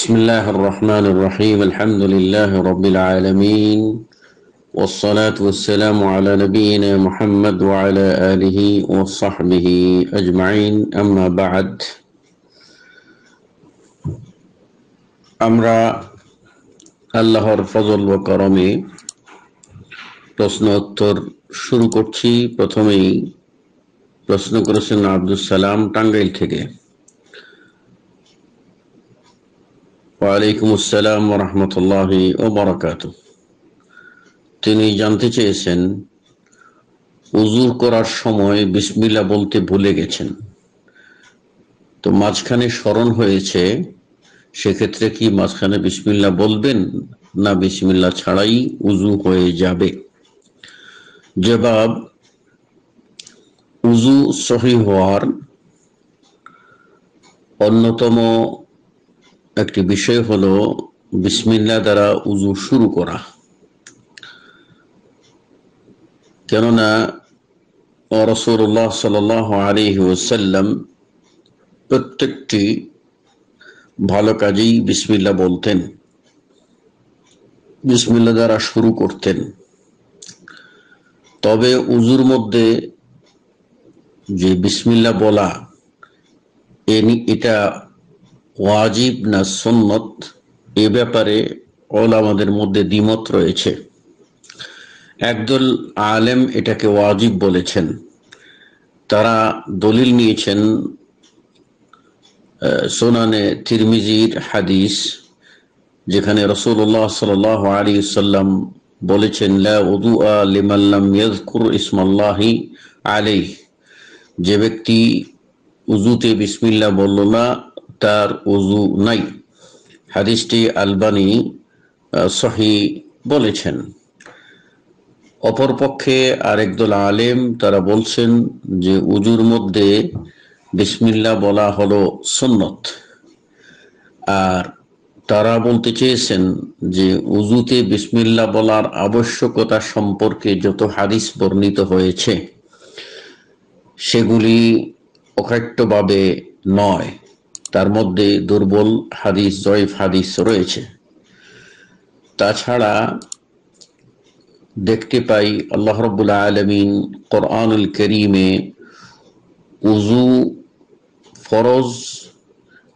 بسم الله الرحمن الرحيم الحمد لله رب العالمين والصلاة والسلام على نبينا محمد وعلى آله وصحبه أجمعين أما بعد أمر الله الفضل وكرمه করমে প্রশ্ন উত্তর শুরু করছি প্রথমেই প্রশ্ন করেছেন আব্দুল সালাম টাঙ্গাইল থেকে ওয়ালাইকুম আসসালাম রহমতুল্লাহ ও বরাকাত তিনি জানতে চেয়েছেন উজুর করার সময় বিসমিল্লা বলতে ভুলে গেছেন তো মাঝখানে স্মরণ হয়েছে সেক্ষেত্রে কি মাঝখানে বিসমিল্লা বলবেন না বিসমিল্লা ছাড়াই উজু হয়ে যাবে জবাব উজু সহি হওয়ার অন্যতম একটি বিষয় হল বিসমিল্লা দ্বারা উজু শুরু করা কেননা রসুল্লাহ সাল আলী ওসাল্লাম প্রত্যেকটি ভালো কাজেই বিসমিল্লা বলতেন বিসমিল্লা দ্বারা শুরু করতেন তবে উজুর মধ্যে যে বিসমিল্লা বলা এটা ওয়াজিব না সন্নত এ ব্যাপারে ওলামাদের মধ্যে দ্বিমত রয়েছে একদল আলেম এটাকে ওয়াজিব বলেছেন তারা দলিল নিয়েছেন সোনানে তিরমিজির হাদিস যেখানে রসুল্লাহ সাল আলী সাল্লাম বলেছেন ইসমাল্লাহি আলাই যে ব্যক্তি উজুতে বিসমিল্লা বলল না তার উজু নাই হাদিসটি আলবানি সহি বলেছেন অপরপক্ষে আরেকদল আলেম তারা বলছেন যে উজুর মধ্যে বিসমিল্লা বলা হলো সন্নত আর তারা বলতে চেয়েছেন যে উজুতে বিসমিল্লা বলার আবশ্যকতা সম্পর্কে যত হাদিস বর্ণিত হয়েছে সেগুলি অকাট্যভাবে নয় তার মধ্যে দুর্বল হাদিস জয়ফ হাদিস রয়েছে তাছাড়া দেখতে পাই আল্লাহ রবুল্লা আলমিন কোরআনুল করিমে উজু ফরজ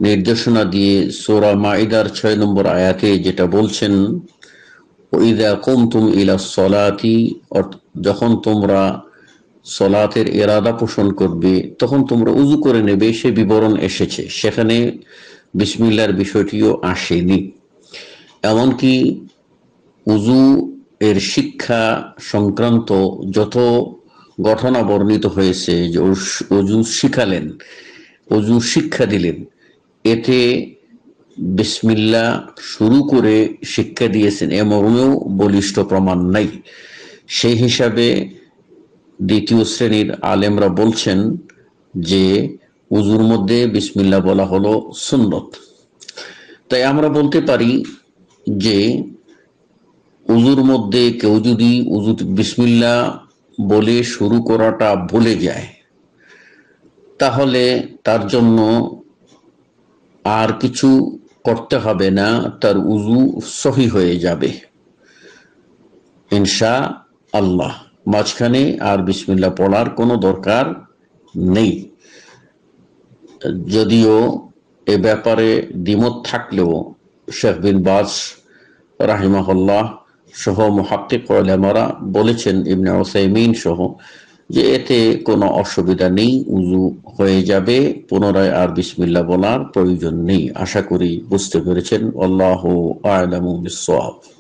নির্দেশনা দিয়ে সোরা মাইদার ছয় নম্বর আয়াতে যেটা বলছেন ওইদা কুমতুম ইলা সলাতি যখন তোমরা সলাতের এরাদা পোষণ করবে তখন তোমরা উজু করে নেবে সে বিবরণ এসেছে সেখানে বিসমিল্লার বিষয়টিও আসেনি এমনকি উজু এর শিক্ষা সংক্রান্ত যত ঘটনা বর্ণিত হয়েছে যে অজু শিখালেন অজু শিক্ষা দিলেন এতে বিসমিল্লা শুরু করে শিক্ষা দিয়েছেন এ মর্মেও বলিষ্ঠ প্রমাণ নাই সেই হিসাবে দ্বিতীয় শ্রেণীর আলেমরা বলছেন যে উজুর মধ্যে বিসমিল্লা বলা হলো সুন্নত তাই আমরা বলতে পারি যে উজুর মধ্যে কেউ যদি উজু বিসমিল্লা বলে শুরু করাটা ভুলে যায় তাহলে তার জন্য আর কিছু করতে হবে না তার উজু সহি হয়ে যাবে ইনশা আল্লাহ মাঝখানে আর বিসমিল্লা পড়ার কোনো দরকার নেই যদিও এ ব্যাপারে দ্বিমত থাকলেও শেখ বিন বাস রাহিমাহল্লাহ সহ মোহাক্কিক ওলামারা বলেছেন ইবনে ওসাইমিন সহ যে এতে কোনো অসুবিধা নেই উজু হয়ে যাবে পুনরায় আর বিসমিল্লা বলার প্রয়োজন নেই আশা করি বুঝতে পেরেছেন আল্লাহ আলামু বিশ্বাস